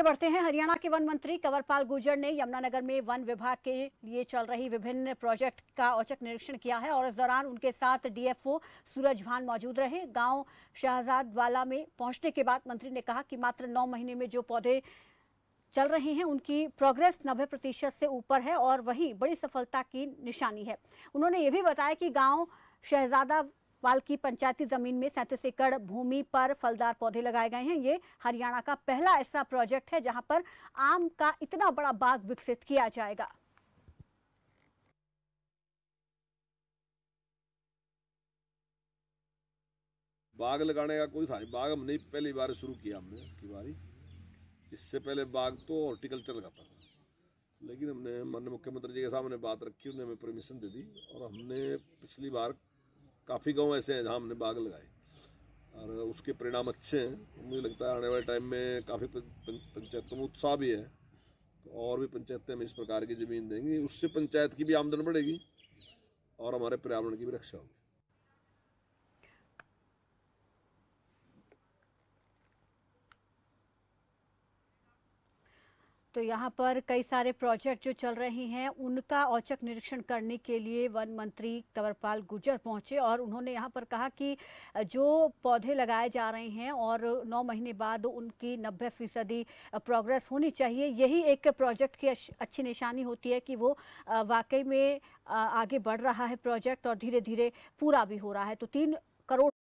बढ़ते हैं हरियाणा के वन मंत्री कंवरपाल गुर्जर ने यमुनानगर में वन विभाग के लिए चल रही विभिन्न प्रोजेक्ट का औचक निरीक्षण किया है और इस दौरान उनके साथ डीएफओ सूरज भान मौजूद रहे गांव शहजादवाला में पहुंचने के बाद मंत्री ने कहा कि मात्र नौ महीने में जो पौधे चल रहे हैं उनकी प्रोग्रेस नब्बे प्रतिशत से ऊपर है और वही बड़ी सफलता की निशानी है उन्होंने ये भी बताया कि गाँव शहजादा वाल्की पंचायती जमीन में सैंतीस एकड़ भूमि पर फलदार पौधे लगाए गए हैं ये हरियाणा का पहला ऐसा प्रोजेक्ट है जहां पर आम का इतना बड़ा बाग विकसित किया जाएगा बाग लगाने का कोई था नहीं बाग हमने पहली बार शुरू किया हमने की बारी इससे पहले बाग तो हॉर्टिकल्चर लगाता था लेकिन हमने माननीय मुख्यमंत्री जी के सामने बात रखी उन्हें हमें परमिशन दे दी और हमने पिछली बार काफ़ी गांव ऐसे हैं जहाँ हमने बाग लगाए और उसके परिणाम अच्छे हैं मुझे लगता है आने वाले टाइम में काफ़ी पंचायतों में उत्साह भी है तो और भी पंचायतें हमें इस प्रकार की ज़मीन देंगी उससे पंचायत की भी आमदन बढ़ेगी और हमारे पर्यावरण की भी रक्षा होगी तो यहाँ पर कई सारे प्रोजेक्ट जो चल रहे हैं उनका औचक निरीक्षण करने के लिए वन मंत्री कंवरपाल गुजर पहुँचे और उन्होंने यहाँ पर कहा कि जो पौधे लगाए जा रहे हैं और नौ महीने बाद उनकी नब्बे फीसदी प्रोग्रेस होनी चाहिए यही एक प्रोजेक्ट की अच्छी निशानी होती है कि वो वाकई में आगे बढ़ रहा है प्रोजेक्ट और धीरे धीरे पूरा भी हो रहा है तो तीन करोड़